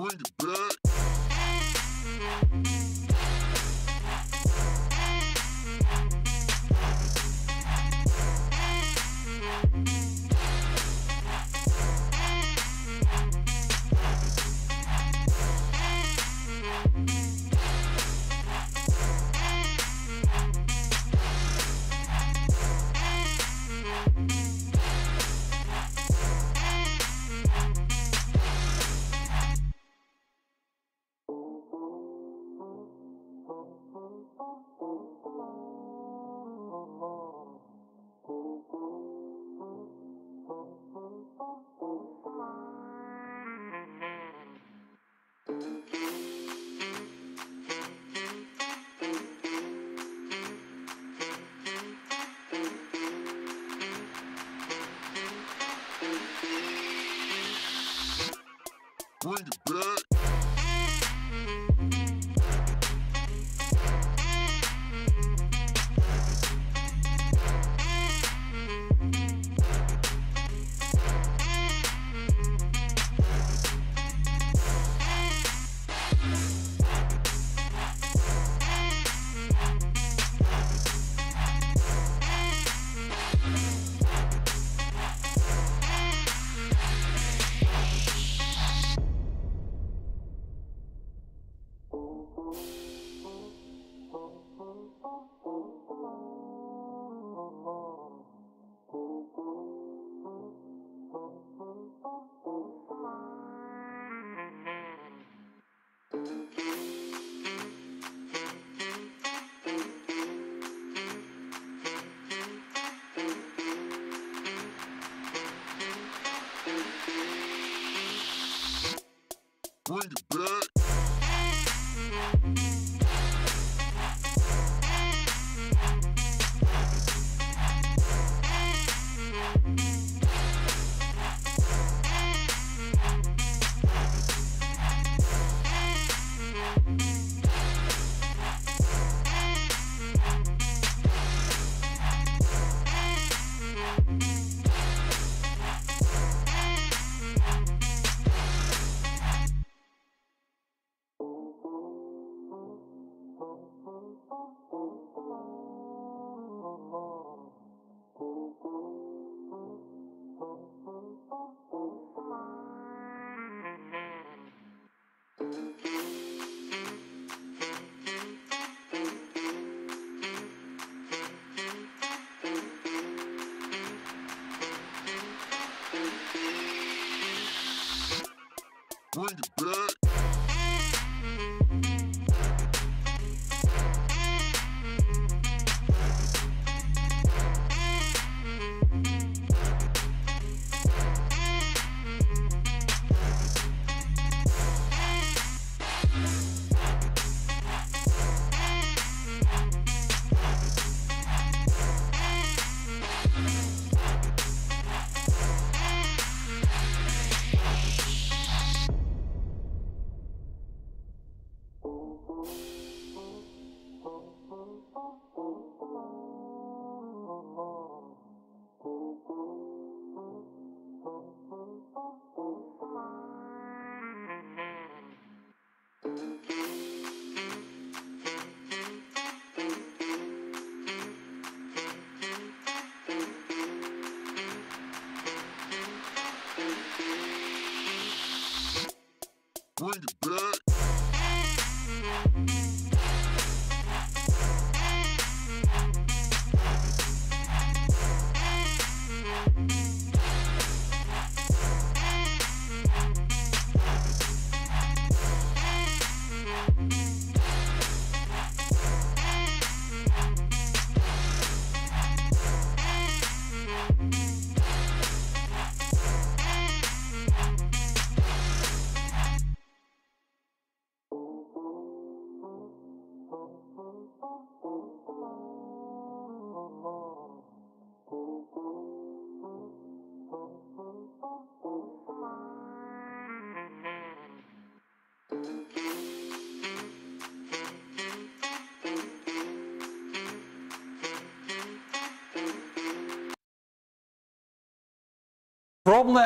Great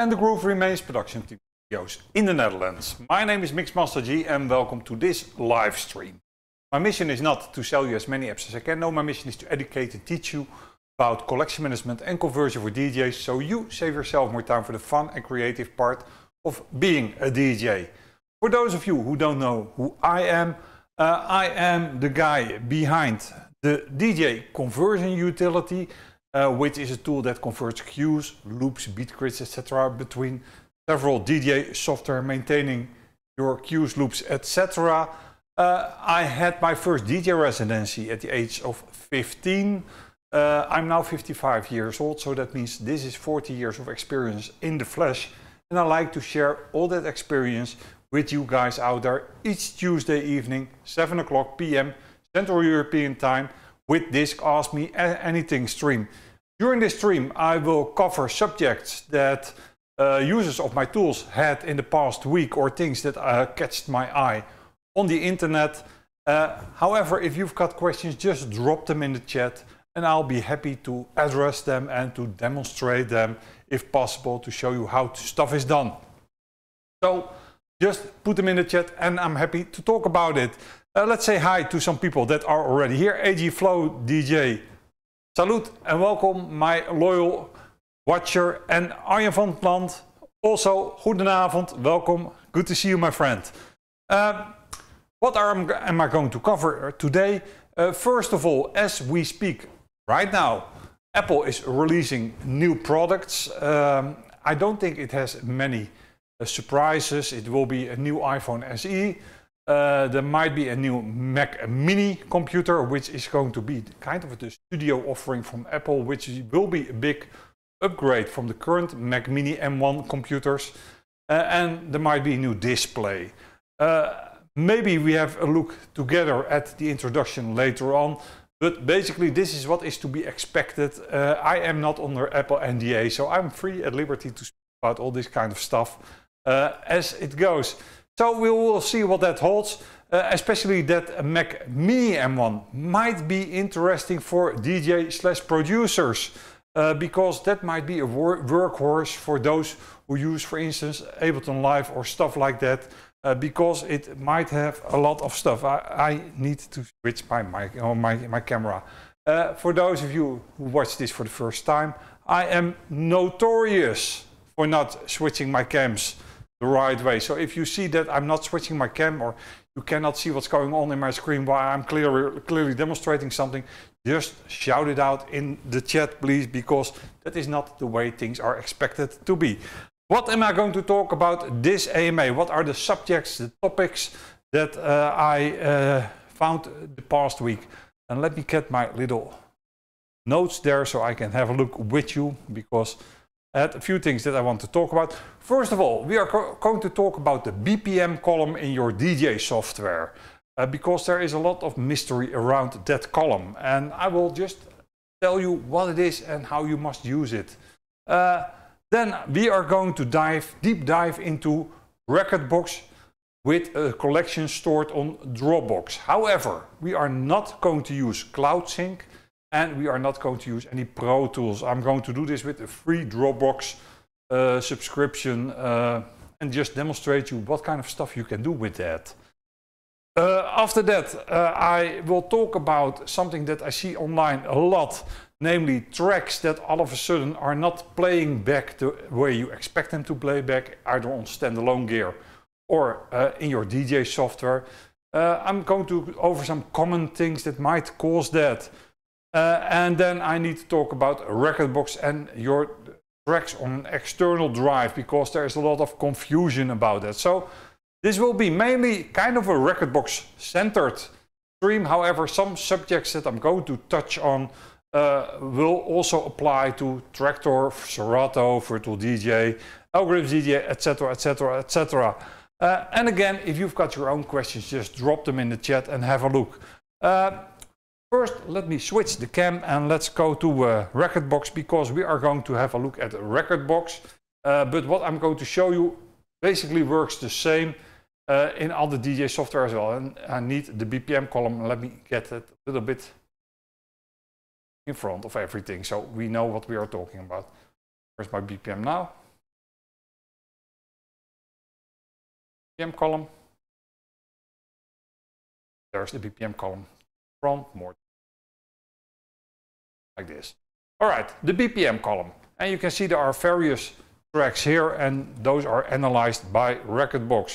and the groove remains production videos in the Netherlands. My name is Mixmaster G and welcome to this live stream. My mission is not to sell you as many apps as I can, no, my mission is to educate and teach you about collection management and conversion for DJs so you save yourself more time for the fun and creative part of being a DJ. For those of you who don't know who I am, uh, I am the guy behind the DJ conversion utility uh, which is a tool that converts queues, loops, beat grids, etc. between several DDA software maintaining your queues, loops, etc. Uh, I had my first DJ residency at the age of 15. Uh, I'm now 55 years old, so that means this is 40 years of experience in the flesh. And I like to share all that experience with you guys out there each Tuesday evening, 7 o'clock p.m. Central European time with Disk Ask Me Anything stream. During this stream, I will cover subjects that uh, users of my tools had in the past week or things that uh, catched my eye on the internet. Uh, however, if you've got questions, just drop them in the chat and I'll be happy to address them and to demonstrate them if possible to show you how stuff is done. So just put them in the chat and I'm happy to talk about it. Uh, let's say hi to some people that are already here. AG Flow DJ. Salute and welcome my loyal watcher. And Arjen van Land, also goedenavond, welcome. Good to see you my friend. Uh, what are, am I going to cover today? Uh, first of all, as we speak right now, Apple is releasing new products. Um, I don't think it has many uh, surprises. It will be a new iPhone SE uh, there might be a new Mac mini computer, which is going to be kind of the studio offering from Apple, which will be a big upgrade from the current Mac mini M1 computers. Uh, and there might be a new display. Uh, maybe we have a look together at the introduction later on. But basically, this is what is to be expected. Uh, I am not under Apple NDA, so I'm free at liberty to speak about all this kind of stuff uh, as it goes. So we will see what that holds, uh, especially that Mac Mini M1 might be interesting for DJ slash producers. Uh, because that might be a wor workhorse for those who use, for instance, Ableton Live or stuff like that, uh, because it might have a lot of stuff. I, I need to switch my mic or uh, my, my camera. Uh, for those of you who watch this for the first time, I am notorious for not switching my cams the right way. So if you see that I'm not switching my cam or you cannot see what's going on in my screen while I'm clear, clearly demonstrating something, just shout it out in the chat, please, because that is not the way things are expected to be. What am I going to talk about this AMA? What are the subjects, the topics that uh, I uh, found the past week? And let me get my little notes there so I can have a look with you because had a few things that I want to talk about. First of all, we are going to talk about the BPM column in your DJ software. Uh, because there is a lot of mystery around that column. And I will just tell you what it is and how you must use it. Uh, then we are going to dive, deep dive into Recordbox with a collection stored on Dropbox. However, we are not going to use Cloud Sync and we are not going to use any Pro tools. I'm going to do this with a free Dropbox uh, subscription uh, and just demonstrate you what kind of stuff you can do with that. Uh, after that, uh, I will talk about something that I see online a lot, namely tracks that all of a sudden are not playing back the way you expect them to play back, either on standalone gear or uh, in your DJ software. Uh, I'm going to over some common things that might cause that. Uh, and then I need to talk about record box and your tracks on an external drive because there is a lot of confusion about that. So this will be mainly kind of a record box centered stream. However, some subjects that I'm going to touch on uh, will also apply to Tractor, Serato, Virtual DJ, Algorithms DJ, etc., etc., etc. And again, if you've got your own questions, just drop them in the chat and have a look. Uh, First, let me switch the cam and let's go to uh, record box because we are going to have a look at a record box. Uh, but what I'm going to show you basically works the same uh, in other DJ software as well. And I need the BPM column. Let me get it a little bit in front of everything so we know what we are talking about. Where's my BPM now? BPM column. There's the BPM column from more like this. All right, the BPM column. And you can see there are various tracks here and those are analyzed by Recordbox.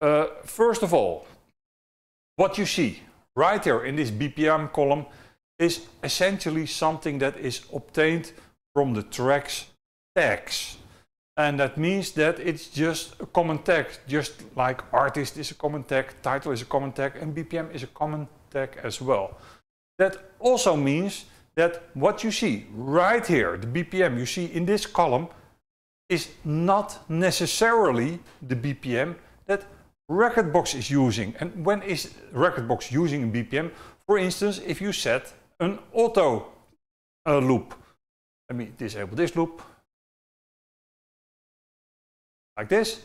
Uh, first of all, what you see right here in this BPM column is essentially something that is obtained from the tracks tags. And that means that it's just a common tag, just like artist is a common tag, title is a common tag, and BPM is a common as well. That also means that what you see right here, the BPM you see in this column, is not necessarily the BPM that Recordbox is using. And when is Recordbox using a BPM? For instance, if you set an auto uh, loop. Let me disable this loop. Like this.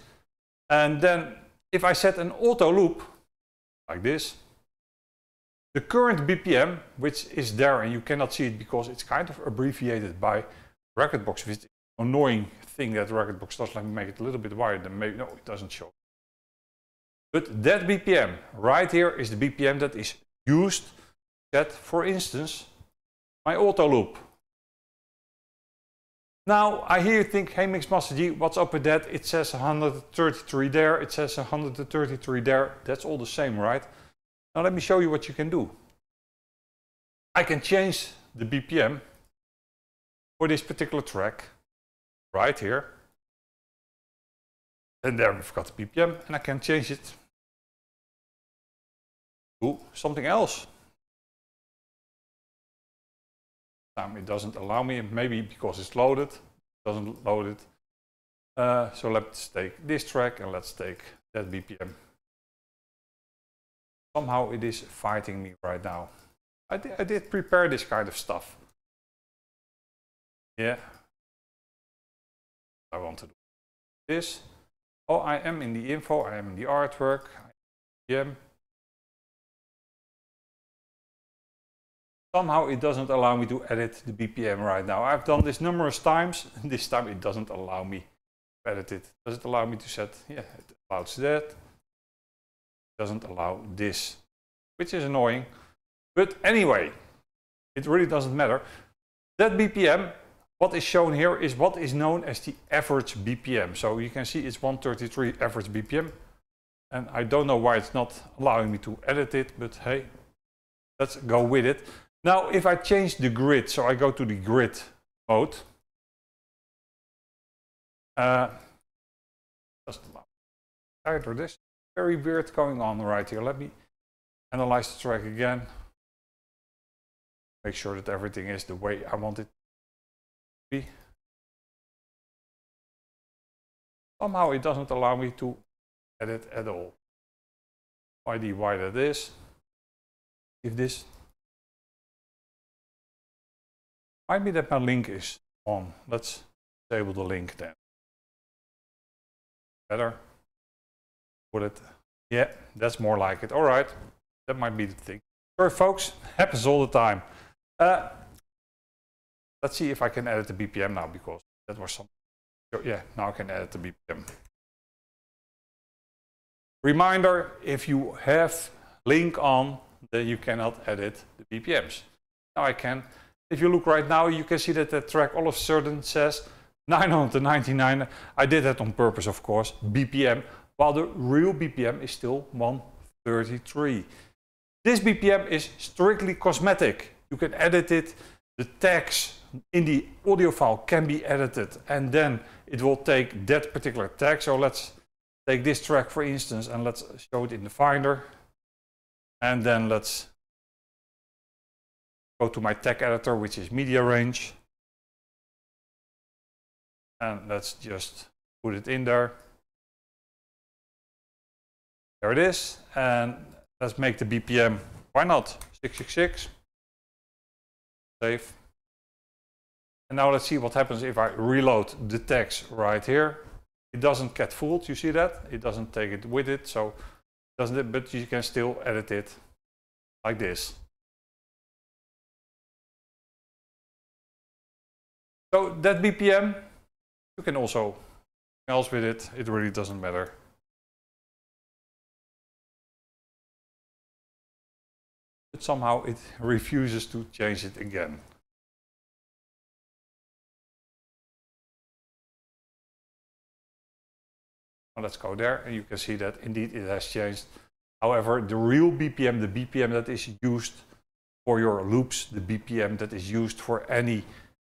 And then if I set an auto loop, like this, the current BPM, which is there and you cannot see it because it's kind of abbreviated by Racketbox, which is an annoying thing that box does, like make it a little bit wider, then maybe, no, it doesn't show. But that BPM right here is the BPM that is used that, for instance, my auto loop. Now, I hear you think, hey Mixmaster G, what's up with that? It says 133 there, it says 133 there. That's all the same, right? Now let me show you what you can do. I can change the BPM for this particular track right here. And there we've got the BPM and I can change it to something else. Um, it doesn't allow me, maybe because it's loaded, doesn't load it. Uh, so let's take this track and let's take that BPM somehow it is fighting me right now. I, di I did prepare this kind of stuff. Yeah. I want to do this. Oh, I am in the info, I am in the artwork, Yeah. Somehow it doesn't allow me to edit the BPM right now. I've done this numerous times, this time it doesn't allow me to edit it. Does it allow me to set? Yeah, it allows that doesn't allow this, which is annoying. But anyway, it really doesn't matter. That BPM, what is shown here is what is known as the average BPM. So you can see it's 133 average BPM. And I don't know why it's not allowing me to edit it, but hey, let's go with it. Now, if I change the grid, so I go to the grid mode. Uh, just allow either this very weird going on right here. Let me analyze the track again. Make sure that everything is the way I want it to be. Somehow it doesn't allow me to edit at all. ID why that is. If this might be that my link is on. Let's disable the link then. Better it? Yeah, that's more like it. All right, that might be the thing. Sorry, folks, happens all the time. Uh, let's see if I can edit the BPM now because that was something. So yeah, now I can edit the BPM. Reminder, if you have link on, then you cannot edit the BPMs. Now I can. If you look right now, you can see that the track all of a sudden says 999. I did that on purpose, of course. BPM while the real BPM is still 133. This BPM is strictly cosmetic. You can edit it. The tags in the audio file can be edited and then it will take that particular tag. So let's take this track for instance and let's show it in the Finder. And then let's go to my tag editor, which is media range. And let's just put it in there. There it is. And let's make the BPM, why not, 666. Save. And now let's see what happens if I reload the text right here. It doesn't get fooled, you see that? It doesn't take it with it, so doesn't it? But you can still edit it like this. So that BPM, you can also else with it, it really doesn't matter. but somehow it refuses to change it again. Well, let's go there and you can see that indeed it has changed. However, the real BPM, the BPM that is used for your loops, the BPM that is used for any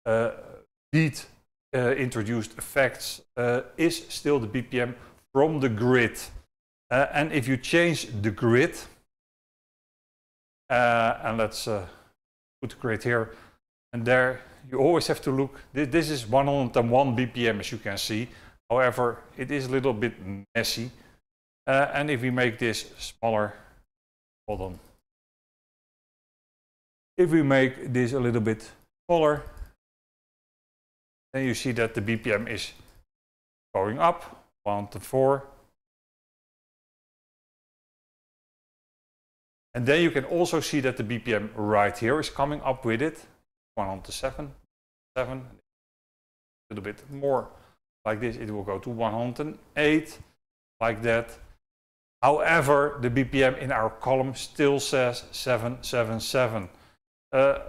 uh, beat uh, introduced effects uh, is still the BPM from the grid. Uh, and if you change the grid, uh, and let's uh, put the grid here. And there, you always have to look. This is 101 BPM, as you can see. However, it is a little bit messy. Uh, and if we make this smaller, hold on. If we make this a little bit smaller, then you see that the BPM is going up, 1 to 4, And then you can also see that the BPM right here is coming up with it. 107, 7, a little bit more like this. It will go to 108 like that. However, the BPM in our column still says 777. Uh,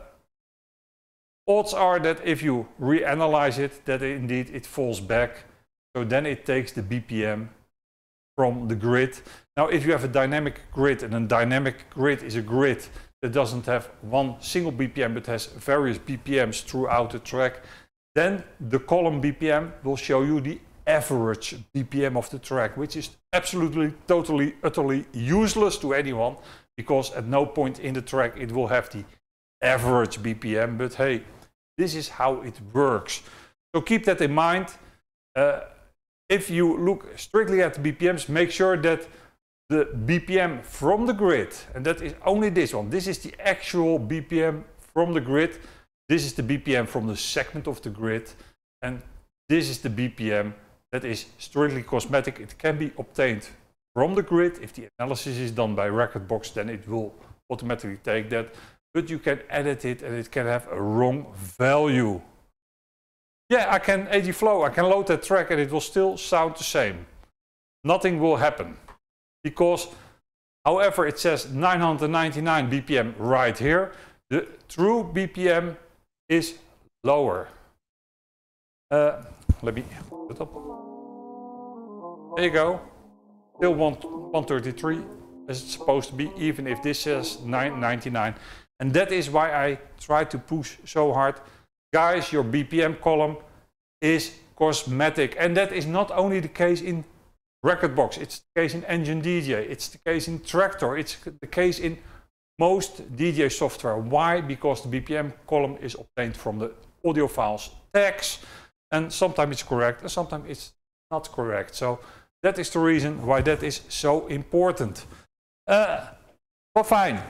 odds are that if you reanalyze it, that indeed it falls back. So then it takes the BPM from the grid now, if you have a dynamic grid, and a dynamic grid is a grid that doesn't have one single BPM, but has various BPMs throughout the track, then the column BPM will show you the average BPM of the track, which is absolutely, totally, utterly useless to anyone, because at no point in the track it will have the average BPM, but hey, this is how it works. So keep that in mind. Uh, if you look strictly at the BPMs, make sure that the BPM from the grid. And that is only this one. This is the actual BPM from the grid. This is the BPM from the segment of the grid. And this is the BPM that is strictly cosmetic. It can be obtained from the grid. If the analysis is done by record box, then it will automatically take that. But you can edit it and it can have a wrong value. Yeah, I can AD Flow, I can load that track and it will still sound the same. Nothing will happen because however it says 999 BPM right here, the true BPM is lower. Uh, let me put it up. There you go. Still 133 as it's supposed to be, even if this says 999. And that is why I try to push so hard. Guys, your BPM column is cosmetic. And that is not only the case in record box, it's the case in Engine DJ, it's the case in Tractor, it's the case in most DJ software. Why? Because the BPM column is obtained from the audio files tags, and sometimes it's correct and sometimes it's not correct. So that is the reason why that is so important. Uh, well, fine.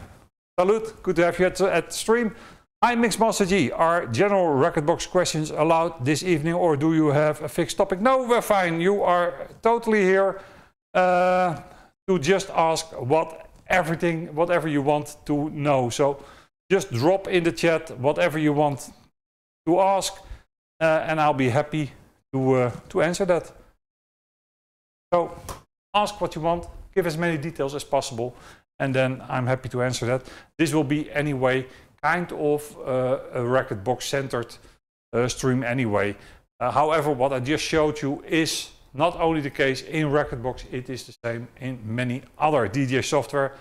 Salute, good to have you at, at stream. I'm Mixmaster G. Are general record box questions allowed this evening or do you have a fixed topic? No, we're fine. You are totally here uh, to just ask what everything, whatever you want to know. So just drop in the chat whatever you want to ask uh, and I'll be happy to, uh, to answer that. So ask what you want, give as many details as possible and then I'm happy to answer that. This will be anyway kind of uh, a record box centered uh, stream anyway. Uh, however, what I just showed you is not only the case in Box; it is the same in many other DJ software.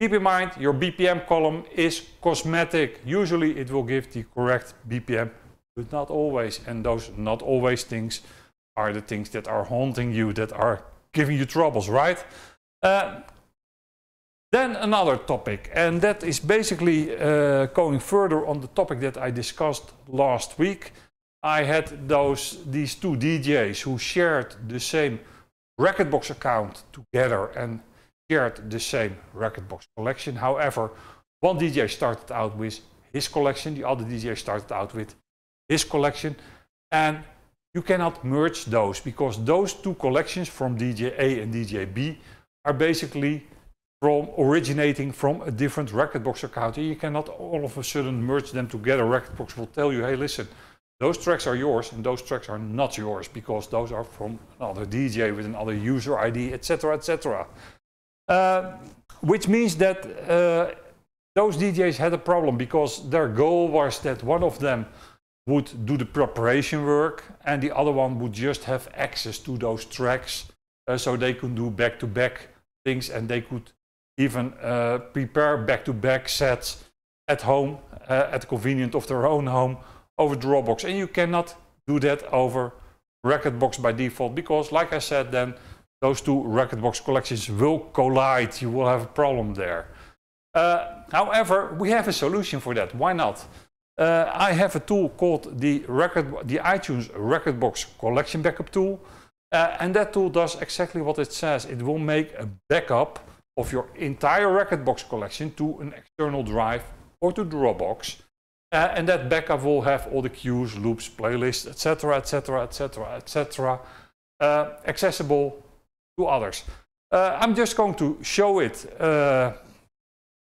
Keep in mind, your BPM column is cosmetic. Usually it will give the correct BPM, but not always. And those not always things are the things that are haunting you, that are giving you troubles, right? Uh, then another topic, and that is basically uh, going further on the topic that I discussed last week. I had those these two DJs who shared the same Recordbox account together and shared the same Recordbox collection. However, one DJ started out with his collection, the other DJ started out with his collection, and you cannot merge those because those two collections from DJ A and DJ B are basically from originating from a different record box account. You cannot all of a sudden merge them together. Record box will tell you, hey, listen, those tracks are yours and those tracks are not yours because those are from another DJ with another user ID, etc., etc. Uh, which means that uh, those DJs had a problem because their goal was that one of them would do the preparation work and the other one would just have access to those tracks uh, so they could do back-to-back -back things and they could even uh, prepare back-to-back -back sets at home, uh, at the convenience of their own home, over Dropbox. And you cannot do that over Recordbox by default, because like I said then, those two Recordbox collections will collide. You will have a problem there. Uh, however, we have a solution for that. Why not? Uh, I have a tool called the, record, the iTunes Recordbox Collection Backup Tool. Uh, and that tool does exactly what it says. It will make a backup of your entire record box collection to an external drive or to Dropbox. Uh, and that backup will have all the queues, loops, playlists, etc., etc., etc., etc., accessible to others. Uh, I'm just going to show it uh,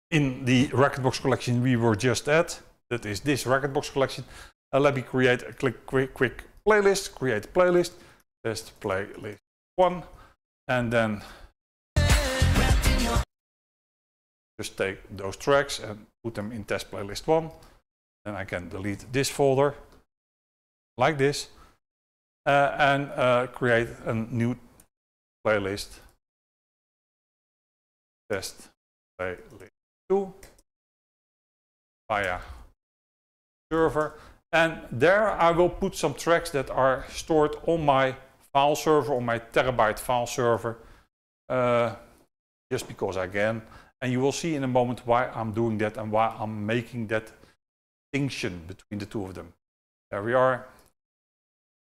in the record box collection we were just at. That is this record box collection. Uh, let me create a click, quick, quick playlist, create playlist, test playlist one, and then just take those tracks and put them in test playlist one. Then I can delete this folder like this uh, and uh, create a new playlist test playlist 2 via server and there I will put some tracks that are stored on my file server, on my terabyte file server, uh, just because I can. And you will see in a moment why I'm doing that and why I'm making that distinction between the two of them. There we are.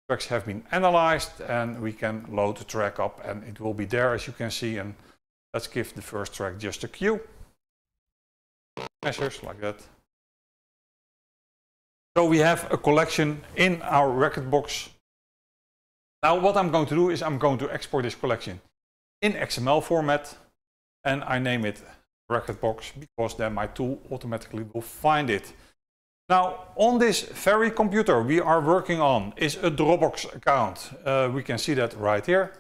Tracks have been analyzed and we can load the track up and it will be there as you can see. And let's give the first track just a cue. Measures like that. So we have a collection in our record box. Now what I'm going to do is I'm going to export this collection in XML format and I name it record box because then my tool automatically will find it. Now, on this very computer we are working on is a Dropbox account. Uh, we can see that right here.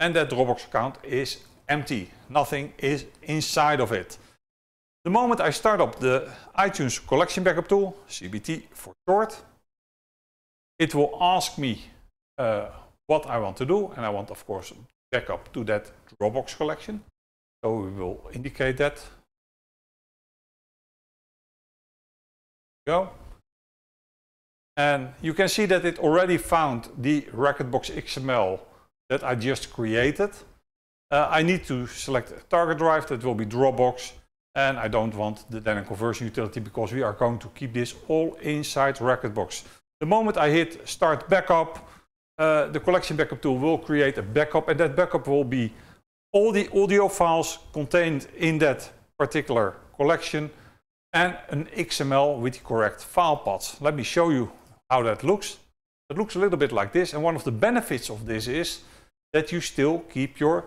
And that Dropbox account is empty. Nothing is inside of it. The moment I start up the iTunes Collection Backup tool, CBT for short, it will ask me uh, what I want to do. And I want, of course, backup to that Dropbox collection. So oh, we will indicate that. Go. And you can see that it already found the Racketbox XML that I just created. Uh, I need to select a target drive that will be Dropbox and I don't want the dynamic conversion utility because we are going to keep this all inside Racketbox. The moment I hit start backup, uh, the collection backup tool will create a backup and that backup will be all the audio files contained in that particular collection and an XML with the correct file paths. Let me show you how that looks. It looks a little bit like this and one of the benefits of this is that you still keep your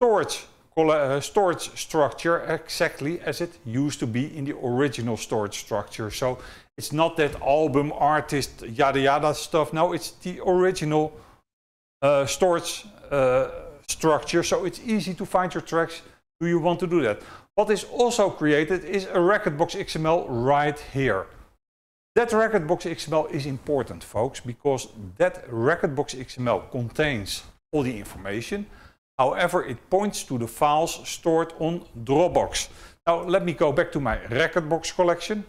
storage, uh, storage structure exactly as it used to be in the original storage structure. So it's not that album, artist, yada yada stuff. No, it's the original uh, storage uh, structure, so it's easy to find your tracks. Do you want to do that? What is also created is a Recordbox XML right here. That Recordbox XML is important, folks, because that Recordbox XML contains all the information. However, it points to the files stored on Dropbox. Now, let me go back to my Recordbox collection.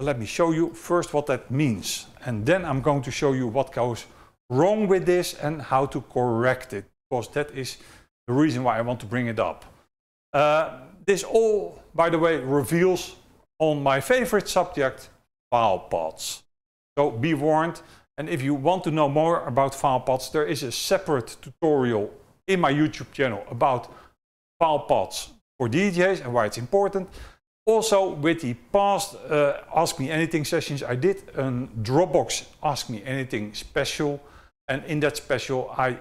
Let me show you first what that means. And then I'm going to show you what goes wrong with this and how to correct it, because that is the reason why I want to bring it up. Uh, this all, by the way, reveals on my favorite subject, file paths. So be warned, and if you want to know more about file paths, there is a separate tutorial in my YouTube channel about file paths for DJs and why it's important. Also, with the past uh, Ask Me Anything sessions, I did a Dropbox Ask Me Anything special and in that special, I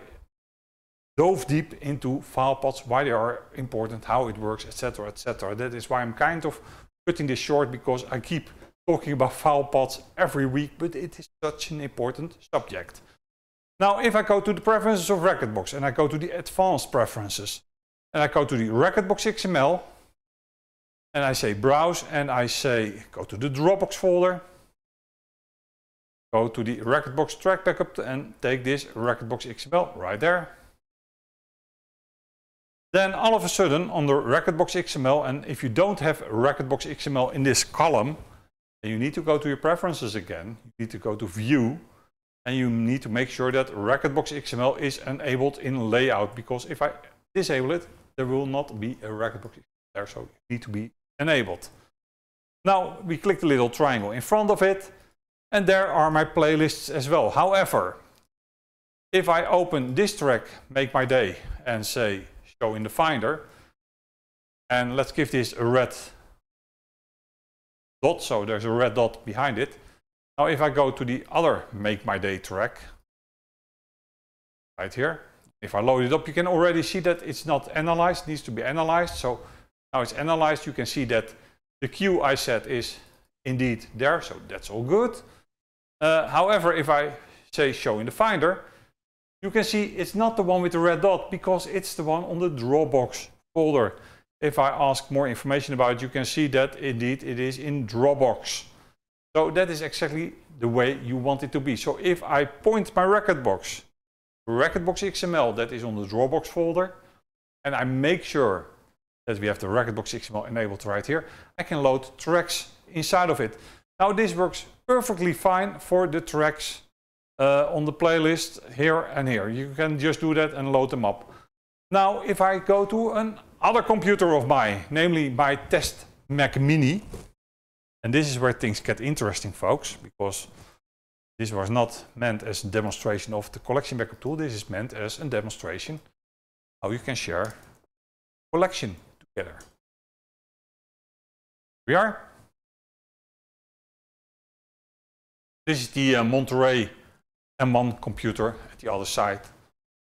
dove deep into file paths, why they are important, how it works, etc., etc. That is why I'm kind of cutting this short because I keep talking about file paths every week, but it is such an important subject. Now, if I go to the preferences of Recordbox and I go to the advanced preferences, and I go to the Recordbox XML, and I say browse, and I say go to the Dropbox folder, Go to the Racketbox track backup and take this Racketbox XML right there. Then all of a sudden on the Racketbox XML, and if you don't have Racketbox XML in this column, you need to go to your preferences again. You need to go to view and you need to make sure that Racketbox XML is enabled in layout because if I disable it, there will not be a XML there, so you need to be enabled. Now we click the little triangle in front of it and there are my playlists as well. However, if I open this track, Make My Day, and say Show in the Finder, and let's give this a red dot, so there's a red dot behind it. Now if I go to the other Make My Day track, right here, if I load it up, you can already see that it's not analyzed, it needs to be analyzed. So now it's analyzed, you can see that the cue I set is indeed there, so that's all good. Uh, however, if I say show in the Finder, you can see it's not the one with the red dot because it's the one on the Dropbox folder. If I ask more information about it, you can see that indeed it is in Dropbox. So that is exactly the way you want it to be. So if I point my record box, record box XML that is on the Dropbox folder, and I make sure that we have the record box XML enabled right here, I can load tracks inside of it. Now this works perfectly fine for the tracks uh, on the playlist here and here. You can just do that and load them up. Now, if I go to another computer of mine, namely my test Mac Mini, and this is where things get interesting, folks, because this was not meant as a demonstration of the collection backup tool. This is meant as a demonstration how you can share collection together. We are This is the uh, eh, Monterey M1 computer at the other side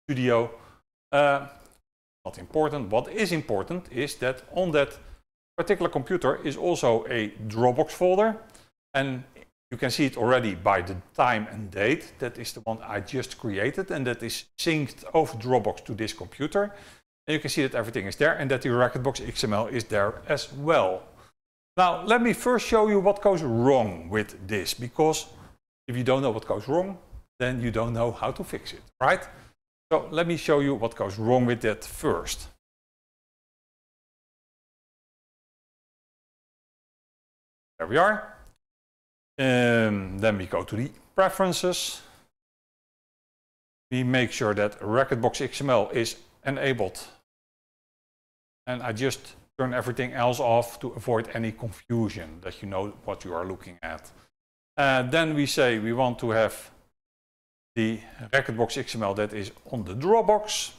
studio. Uh, eh, not important. What is important is that on that particular computer is also a Dropbox folder. And you can see it already by the time and date. That is the one I just created and that is synced over Dropbox to this computer. And you can see that everything is there and that the Racketbox XML is there as well. Now, let me first show you what goes wrong with this because if you don't know what goes wrong, then you don't know how to fix it, right? So let me show you what goes wrong with that first. There we are. Um, then we go to the preferences. We make sure that Racketbox XML is enabled. And I just turn everything else off to avoid any confusion that you know what you are looking at. Uh, then we say we want to have the record box XML that is on the draw box.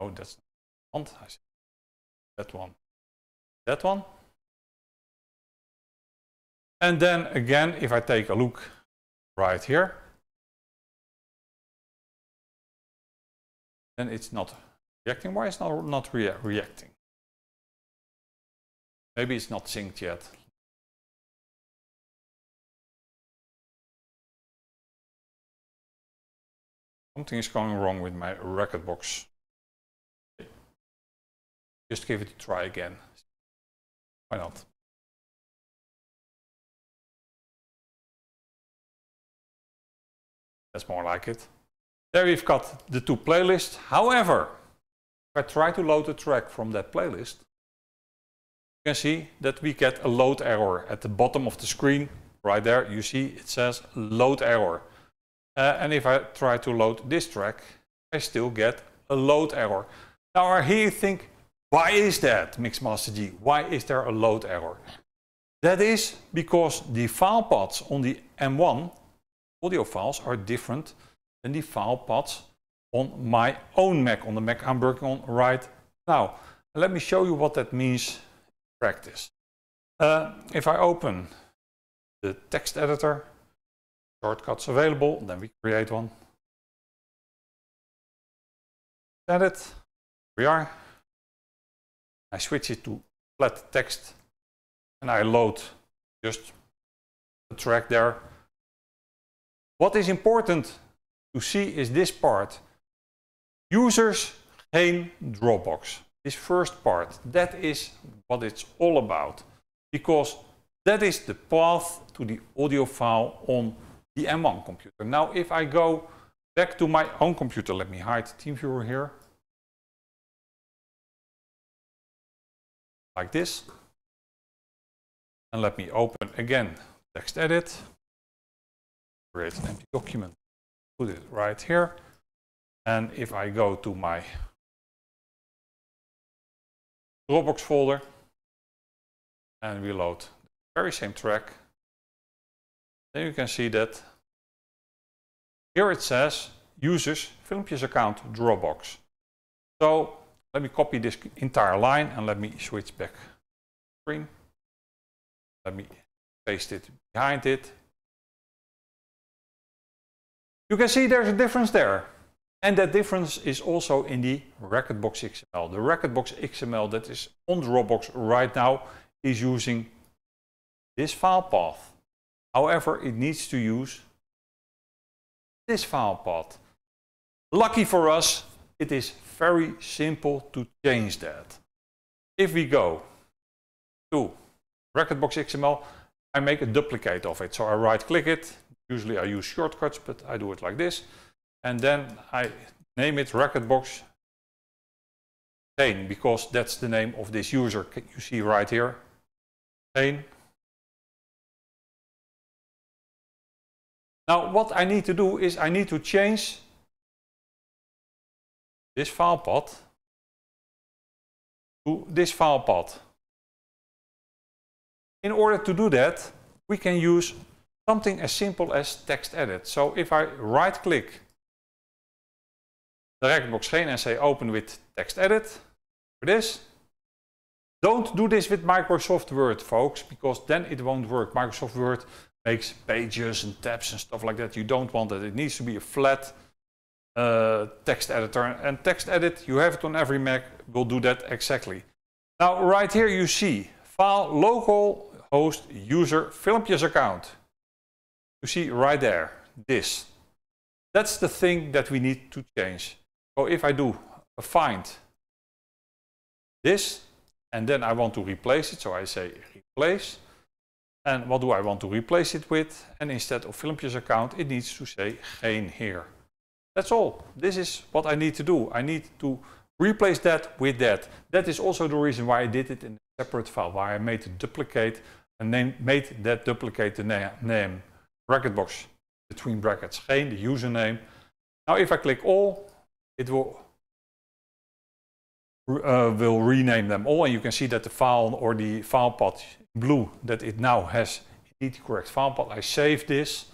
Oh, that's not that one. That one. And then again, if I take a look right here, then it's not reacting. Why it's not, not reacting? Maybe it's not synced yet. Something is going wrong with my record box. Just give it a try again. Why not? That's more like it. There we've got the two playlists. However, if I try to load a track from that playlist, you can see that we get a load error at the bottom of the screen. Right there, you see it says load error. Uh, and if I try to load this track, I still get a load error. Now I here think, why is that, Mixmaster G? Why is there a load error? That is because the file paths on the M1 audio files are different than the file paths on my own Mac, on the Mac I'm working on right now. Let me show you what that means in practice. Uh, if I open the text editor, shortcuts available, then we create one. Set it, we are. I switch it to flat text and I load just the track there. What is important to see is this part. Users geen Dropbox. This first part, that is what it's all about. Because that is the path to the audio file on the M1 computer. Now, if I go back to my own computer, let me hide TeamViewer here. Like this. And let me open again text edit, create an empty document, put it right here. And if I go to my Dropbox folder and reload the very same track, then you can see that here it says users Filmpjes account Dropbox. So let me copy this entire line and let me switch back screen. Let me paste it behind it. You can see there's a difference there. And that difference is also in the recordbox XML. The recordbox XML that is on Dropbox right now is using this file path. However, it needs to use this file path. Lucky for us, it is very simple to change that. If we go to XML, I make a duplicate of it. So I right click it. Usually I use shortcuts, but I do it like this. And then I name it Recordbox Dane because that's the name of this user you see right here. Dane. Now what I need to do is I need to change this file path to this file path. In order to do that, we can use something as simple as text edit. So if I right click the Recordbox screen and say open with text edit for this. Don't do this with Microsoft Word, folks, because then it won't work. Microsoft Word makes pages and tabs and stuff like that. You don't want that. It needs to be a flat uh, text editor. And text edit, you have it on every Mac, will do that exactly. Now, right here you see file Local, Host, user filmpjes account. You see right there, this. That's the thing that we need to change. So if I do a find this, and then I want to replace it, so I say replace, and what do I want to replace it with? And instead of filmpjes account, it needs to say geen here. That's all. This is what I need to do. I need to replace that with that. That is also the reason why I did it in a separate file, why I made a duplicate and name, made that duplicate the na name bracket box between brackets geen, the username. Now if I click all, it will uh, will rename them all and you can see that the file or the file path blue that it now has indeed the correct file path. I save this.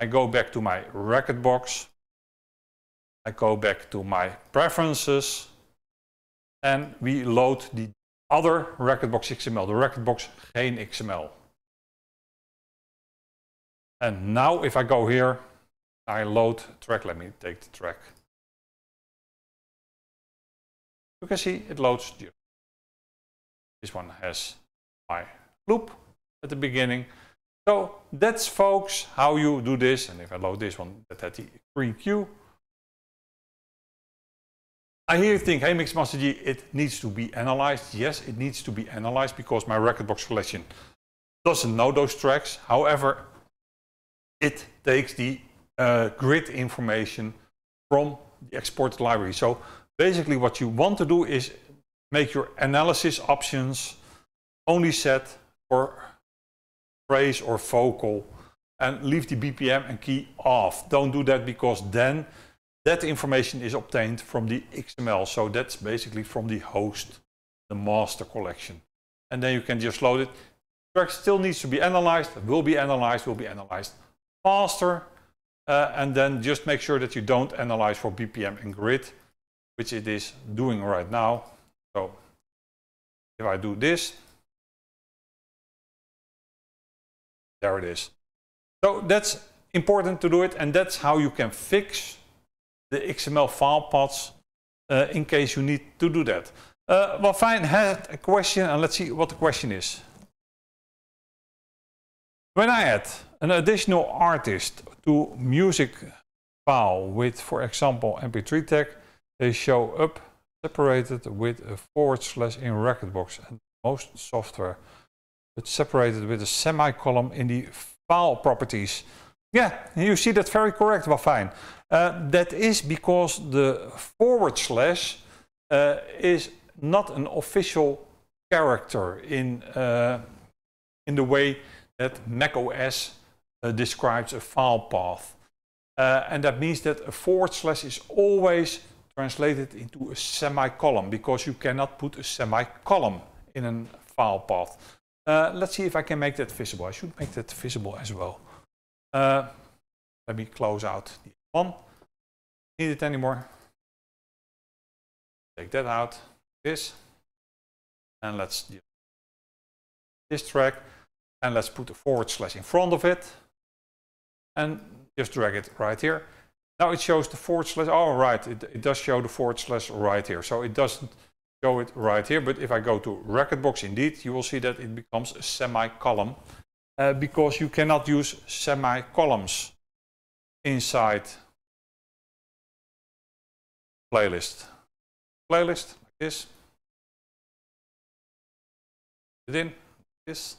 I go back to my record box. I go back to my preferences. And we load the other record box XML, the record box geen XML. And now if I go here, I load track. Let me take the track. You can see it loads. This one has my loop at the beginning. So that's, folks, how you do this. And if I load this one, that had the green queue. I you think, hey, Mixmaster G, it needs to be analyzed. Yes, it needs to be analyzed because my record box collection doesn't know those tracks. However, it takes the uh, grid information from the exported library. So basically what you want to do is make your analysis options only set for phrase or vocal and leave the BPM and key off. Don't do that because then that information is obtained from the XML. So that's basically from the host, the master collection. And then you can just load it. The track still needs to be analyzed, will be analyzed, will be analyzed faster. Uh, and then just make sure that you don't analyze for BPM and grid, which it is doing right now. So if I do this, There it is. So that's important to do it, and that's how you can fix the XML file paths uh, in case you need to do that. Uh, well, fine, had a question, and let's see what the question is. When I add an additional artist to music file with, for example, mp3 tag, they show up separated with a forward slash in record box. And most software it's separated with a semicolon in the file properties. Yeah, you see that very correct, fine. Uh, that is because the forward slash uh, is not an official character in, uh, in the way that Mac uh, describes a file path. Uh, and that means that a forward slash is always translated into a semicolon because you cannot put a semicolon in a file path. Uh, let's see if I can make that visible. I should make that visible as well. Uh, let me close out the one. Need it anymore. Take that out. This. And let's this track. And let's put a forward slash in front of it. And just drag it right here. Now it shows the forward slash. Oh, right. It, it does show the forward slash right here. So it doesn't show it right here. But if I go to Record Box, indeed, you will see that it becomes a semi-column uh, because you cannot use semi-columns inside playlist. Playlist like this. Within this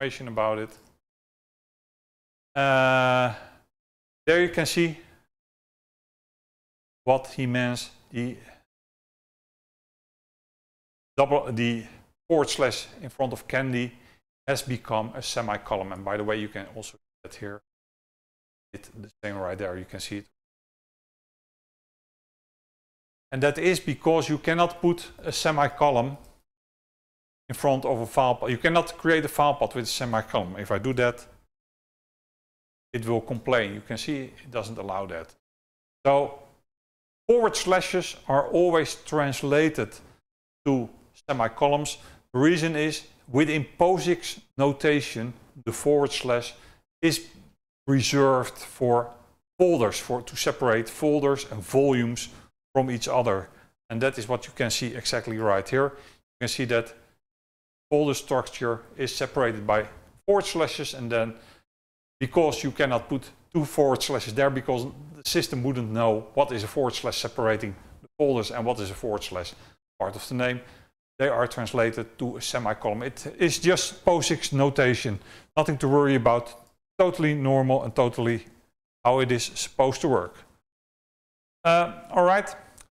information about it. Uh, there you can see what he means. The double the forward slash in front of candy has become a semicolon. And by the way, you can also see that here. It, the same right there, you can see it. And that is because you cannot put a semicolon in front of a file path. You cannot create a file path with a semicolon. If I do that, it will complain. You can see it doesn't allow that. So forward slashes are always translated to semicolons. The reason is within POSIX notation, the forward slash is reserved for folders, for to separate folders and volumes from each other. And that is what you can see exactly right here. You can see that folder structure is separated by forward slashes and then because you cannot put two forward slashes there because the system wouldn't know what is a forward slash separating the folders and what is a forward slash part of the name they are translated to a semicolon. It is just POSIX notation, nothing to worry about, totally normal and totally how it is supposed to work. Uh, all right,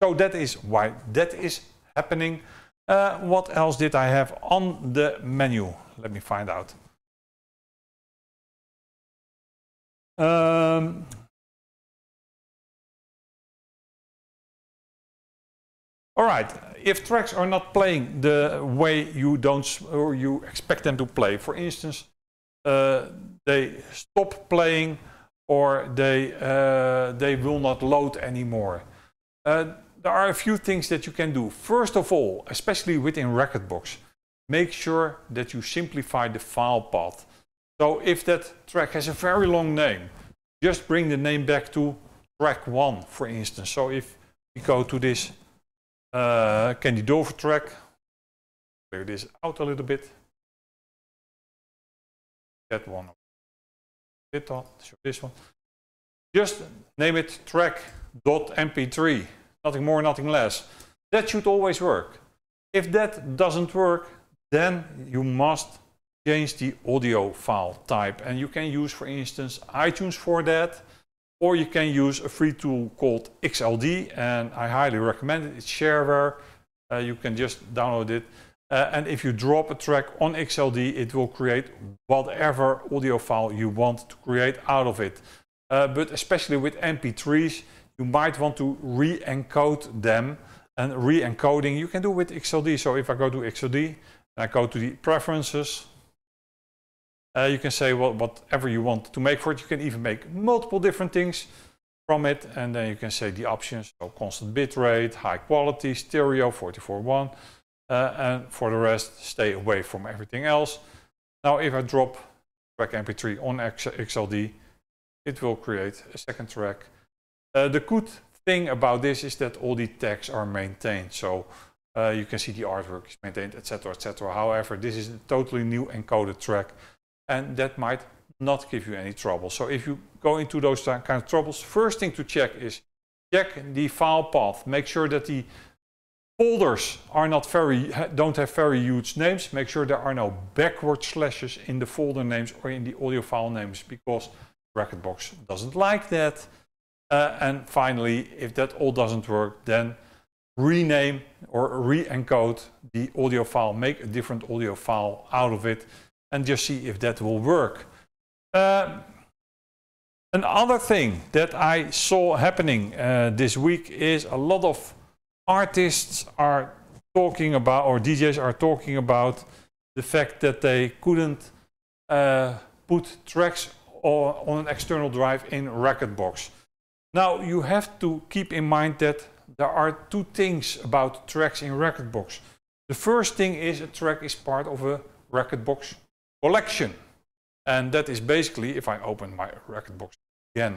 so that is why that is happening. Uh, what else did I have on the menu? Let me find out. Um, All right, if tracks are not playing the way you don't or you expect them to play, for instance, uh, they stop playing or they uh, they will not load anymore. Uh, there are a few things that you can do. First of all, especially within Recordbox, make sure that you simplify the file path. So if that track has a very long name, just bring the name back to track one, for instance. So if we go to this you eh, do Dover track. Clear this out a little bit. That one. This one. This one. Just name it track.mp3. Nothing more, nothing less. That should always work. If that doesn't work, then you must change the audio file type. And you can use, for instance, iTunes for that. Or you can use a free tool called XLD, and I highly recommend it. It's shareware. Uh, you can just download it. Uh, and if you drop a track on XLD, it will create whatever audio file you want to create out of it. Uh, but especially with MP3s, you might want to re-encode them. And re-encoding you can do with XLD. So if I go to XLD, and I go to the preferences, uh, you can say well, whatever you want to make for it. You can even make multiple different things from it. And then you can say the options, so constant bitrate, high quality, stereo, 441. Uh, and for the rest, stay away from everything else. Now, if I drop track MP3 on XLD, it will create a second track. Uh, the good thing about this is that all the tags are maintained. So uh, you can see the artwork is maintained, etc., etc. However, this is a totally new encoded track and that might not give you any trouble. So if you go into those kind of troubles, first thing to check is check the file path. Make sure that the folders are not very, don't have very huge names. Make sure there are no backward slashes in the folder names or in the audio file names because RecordBox doesn't like that. Uh, and finally, if that all doesn't work, then rename or re-encode the audio file, make a different audio file out of it and just see if that will work. Uh, another thing that I saw happening uh, this week is a lot of artists are talking about, or DJs are talking about the fact that they couldn't uh, put tracks or, on an external drive in Recordbox. Now you have to keep in mind that there are two things about tracks in Recordbox. The first thing is a track is part of a Recordbox collection. And that is basically, if I open my record box again,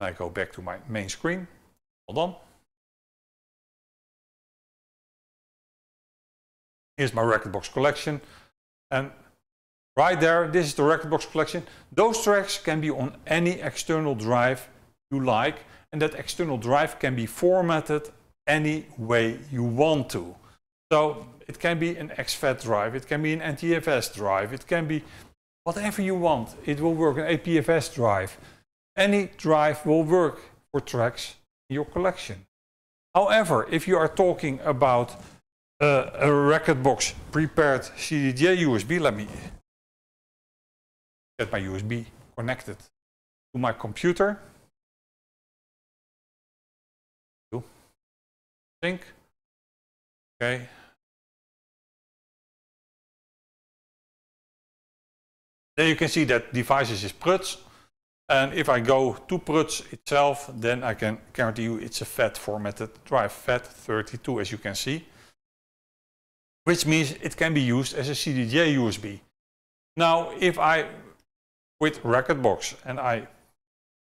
and I go back to my main screen, hold on. Here's my record box collection. And right there, this is the record box collection. Those tracks can be on any external drive you like. And that external drive can be formatted any way you want to. So it can be an XFAT drive, it can be an NTFS drive, it can be whatever you want. It will work, an APFS drive. Any drive will work for tracks in your collection. However, if you are talking about uh, a record box prepared CDJ USB, let me get my USB connected to my computer. Sync. Okay, Then you can see that devices is Pruts. And if I go to Pruts itself, then I can guarantee you it's a FAT formatted drive, FAT32 as you can see. Which means it can be used as a CDJ USB. Now, if I, quit Recordbox and I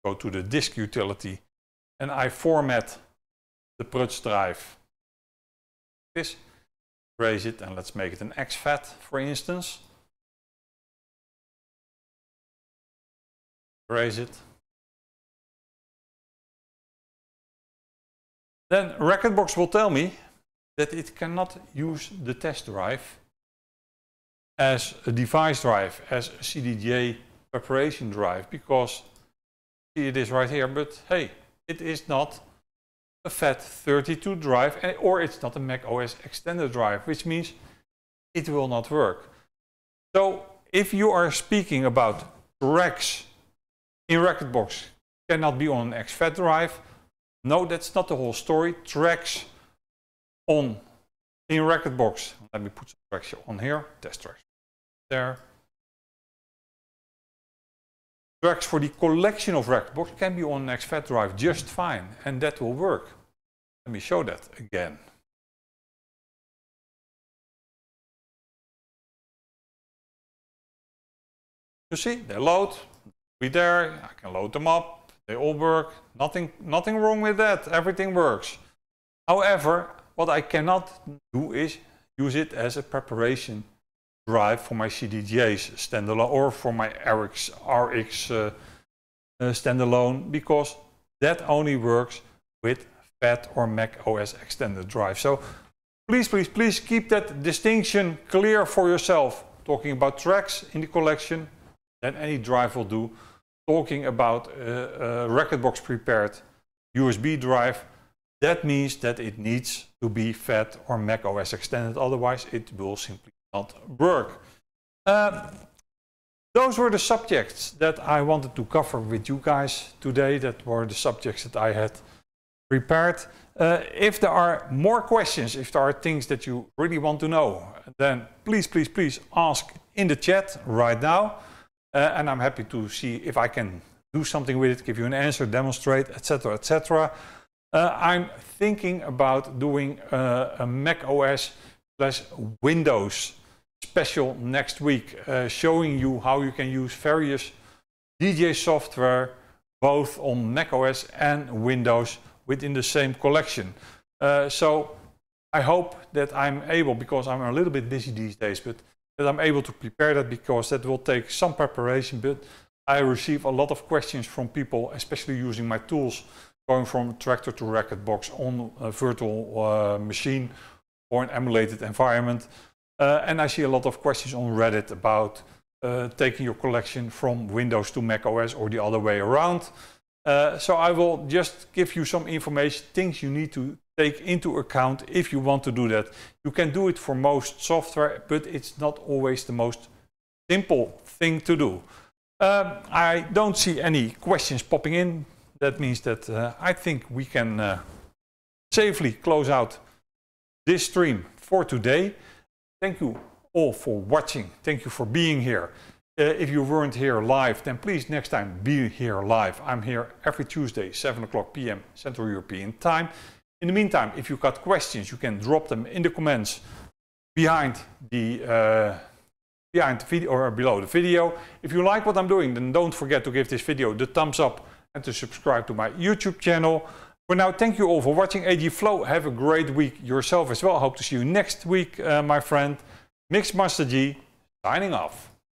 go to the disk utility, and I format the Pruts drive, this, raise it and let's make it an XFAT for instance. Raise it? Then Recordbox will tell me that it cannot use the test drive as a device drive, as a CDJ preparation drive, because see it is right here, but hey, it is not a FAT32 drive eh, or it's not a Mac OS extended drive, which means it will not work. So if you are speaking about Rex in box cannot be on an XFAT drive. No, that's not the whole story. Tracks on in box. Let me put some tracks on here. Test tracks there. Tracks for the collection of box can be on an XFAT drive just fine, and that will work. Let me show that again. You see, they load, we there, I can load them up, they all work, nothing, nothing wrong with that, everything works. However, what I cannot do is use it as a preparation drive for my CDJs standalone or for my RX, RX uh, uh, standalone because that only works with FAT or Mac OS extended drive. So please, please, please keep that distinction clear for yourself. Talking about tracks in the collection, then any drive will do talking about a, uh, a uh, record box prepared USB drive, that means that it needs to be FAT or Mac OS extended, otherwise it will simply not work. Uh, those were the subjects that I wanted to cover with you guys today. That were the subjects that I had prepared. Uh, if there are more questions, if there are things that you really want to know, then please, please, please ask in the chat right now. Uh, and I'm happy to see if I can do something with it, give you an answer, demonstrate, etc., etc. Uh, I'm thinking about doing uh, a Mac OS plus Windows special next week, uh, showing you how you can use various DJ software, both on Mac OS and Windows, within the same collection. Uh, so I hope that I'm able, because I'm a little bit busy these days, but that I'm able to prepare that because that will take some preparation, but I receive a lot of questions from people, especially using my tools, going from tractor to racket box on a virtual uh, machine or an emulated environment. Uh, and I see a lot of questions on Reddit about uh, taking your collection from Windows to Mac OS or the other way around. Uh, so I will just give you some information, things you need to take into account if you want to do that. You can do it for most software, but it's not always the most simple thing to do. Um, I don't see any questions popping in. That means that uh, I think we can uh, safely close out this stream for today. Thank you all for watching. Thank you for being here. Uh, if you weren't here live, then please next time be here live. I'm here every Tuesday, 7 o'clock p.m. Central European time. In the meantime, if you've got questions, you can drop them in the comments behind the uh, behind the video or below the video. If you like what I'm doing, then don't forget to give this video the thumbs up and to subscribe to my YouTube channel. For now, thank you all for watching AG Flow. Have a great week yourself as well. I hope to see you next week, uh, my friend. Mixmaster Master G, signing off.